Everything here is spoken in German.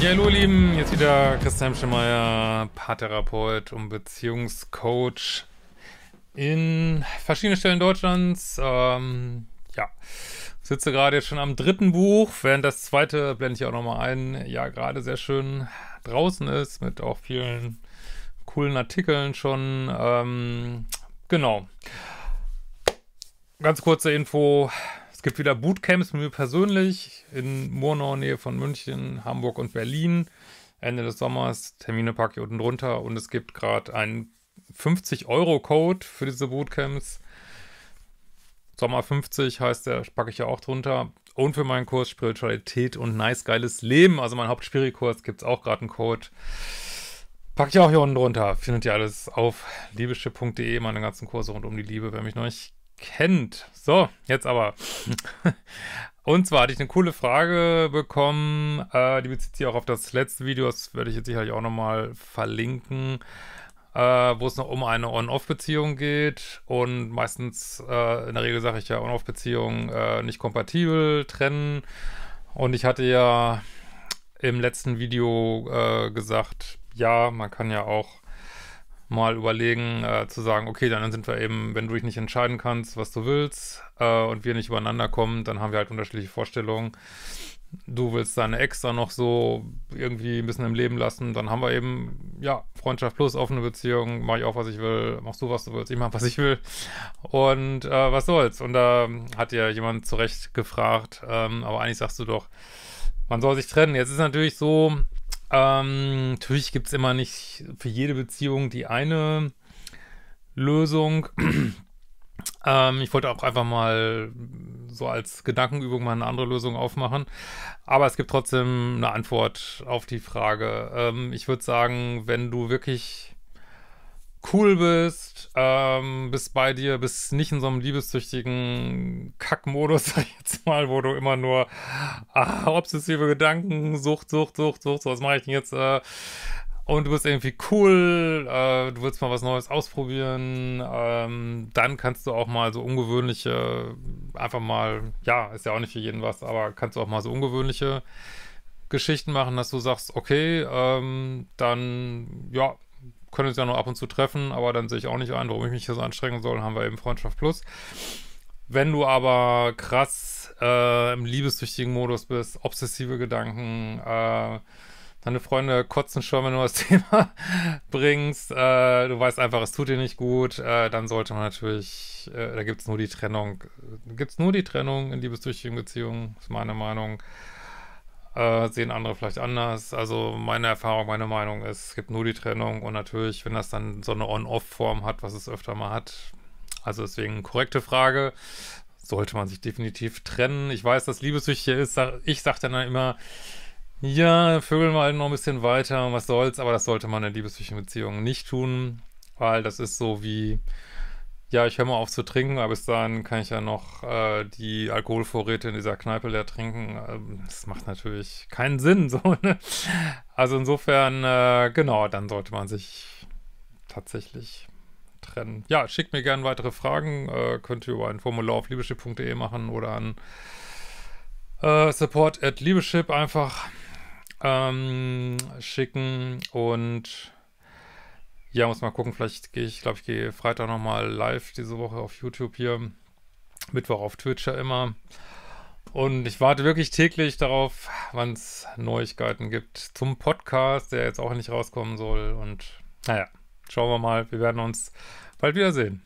Ja, hallo ihr Lieben, jetzt wieder Christian Schemeier, Paartherapeut und Beziehungscoach in verschiedenen Stellen Deutschlands. Ähm, ja, sitze gerade jetzt schon am dritten Buch, während das zweite, blende ich auch nochmal ein, ja gerade sehr schön draußen ist, mit auch vielen coolen Artikeln schon. Ähm, genau. Ganz kurze Info, es gibt wieder Bootcamps mit mir persönlich in Murnau, Nähe von München, Hamburg und Berlin. Ende des Sommers, Termine packe ich unten drunter und es gibt gerade einen 50-Euro-Code für diese Bootcamps. Sommer 50 heißt der, packe ich ja auch drunter. Und für meinen Kurs Spiritualität und nice geiles Leben, also mein Hauptspirikurs, gibt es auch gerade einen Code. Packe ich auch hier unten drunter. Findet ihr alles auf liebeschipp.de, meine ganzen Kurse rund um die Liebe. Wer mich noch nicht kennt. So, jetzt aber. Und zwar hatte ich eine coole Frage bekommen, äh, die bezieht sich auch auf das letzte Video, das werde ich jetzt sicherlich auch nochmal verlinken, äh, wo es noch um eine On-Off-Beziehung geht. Und meistens, äh, in der Regel sage ich ja, On-Off-Beziehung äh, nicht kompatibel, trennen. Und ich hatte ja im letzten Video äh, gesagt, ja, man kann ja auch mal überlegen, äh, zu sagen, okay, dann sind wir eben, wenn du dich nicht entscheiden kannst, was du willst, äh, und wir nicht übereinander kommen, dann haben wir halt unterschiedliche Vorstellungen. Du willst deine Ex dann noch so irgendwie ein bisschen im Leben lassen, dann haben wir eben, ja, Freundschaft plus offene Beziehung, mach ich auch, was ich will, machst du, was du willst, ich mach, was ich will. Und äh, was soll's? Und da hat ja jemand zu Recht gefragt, ähm, aber eigentlich sagst du doch, man soll sich trennen. Jetzt ist natürlich so, ähm, natürlich gibt es immer nicht für jede Beziehung die eine Lösung. ähm, ich wollte auch einfach mal so als Gedankenübung mal eine andere Lösung aufmachen. Aber es gibt trotzdem eine Antwort auf die Frage. Ähm, ich würde sagen, wenn du wirklich cool bist, ähm, bist bei dir, bist nicht in so einem liebessüchtigen Kackmodus, sag ich jetzt mal, wo du immer nur ah, obsessive Gedanken, Sucht, Sucht, Sucht, Sucht, was mache ich denn jetzt? Äh, und du bist irgendwie cool, äh, du willst mal was Neues ausprobieren, ähm, dann kannst du auch mal so ungewöhnliche, einfach mal, ja, ist ja auch nicht für jeden was, aber kannst du auch mal so ungewöhnliche Geschichten machen, dass du sagst, okay, ähm, dann, ja, können uns ja nur ab und zu treffen, aber dann sehe ich auch nicht ein, warum ich mich hier so anstrengen soll, haben wir eben Freundschaft Plus. Wenn du aber krass äh, im liebessüchtigen Modus bist, obsessive Gedanken, äh, deine Freunde kotzen schon, wenn du das Thema bringst, äh, du weißt einfach, es tut dir nicht gut, äh, dann sollte man natürlich, äh, da gibt es nur die Trennung, gibt es nur die Trennung in liebessüchtigen Beziehungen, ist meine Meinung äh, sehen andere vielleicht anders. Also meine Erfahrung, meine Meinung ist, es gibt nur die Trennung und natürlich, wenn das dann so eine On-Off-Form hat, was es öfter mal hat. Also deswegen korrekte Frage, sollte man sich definitiv trennen. Ich weiß, dass Liebessüchtig ist, ich sage dann immer, ja, vögeln mal halt noch ein bisschen weiter, was soll's, aber das sollte man in liebessüchtigen Beziehungen nicht tun, weil das ist so wie, ja, ich höre mal auf zu trinken, aber bis dahin kann ich ja noch äh, die Alkoholvorräte in dieser Kneipe leer trinken. Ähm, das macht natürlich keinen Sinn. So, ne? Also insofern, äh, genau, dann sollte man sich tatsächlich trennen. Ja, schickt mir gerne weitere Fragen. Äh, könnt ihr über ein Formular auf liebeschip.de machen oder an äh, support at liebeschip einfach ähm, schicken und ja, muss mal gucken. Vielleicht gehe ich, glaube ich, gehe Freitag nochmal live diese Woche auf YouTube hier. Mittwoch auf Twitch ja immer. Und ich warte wirklich täglich darauf, wann es Neuigkeiten gibt zum Podcast, der jetzt auch nicht rauskommen soll. Und naja, schauen wir mal. Wir werden uns bald wiedersehen.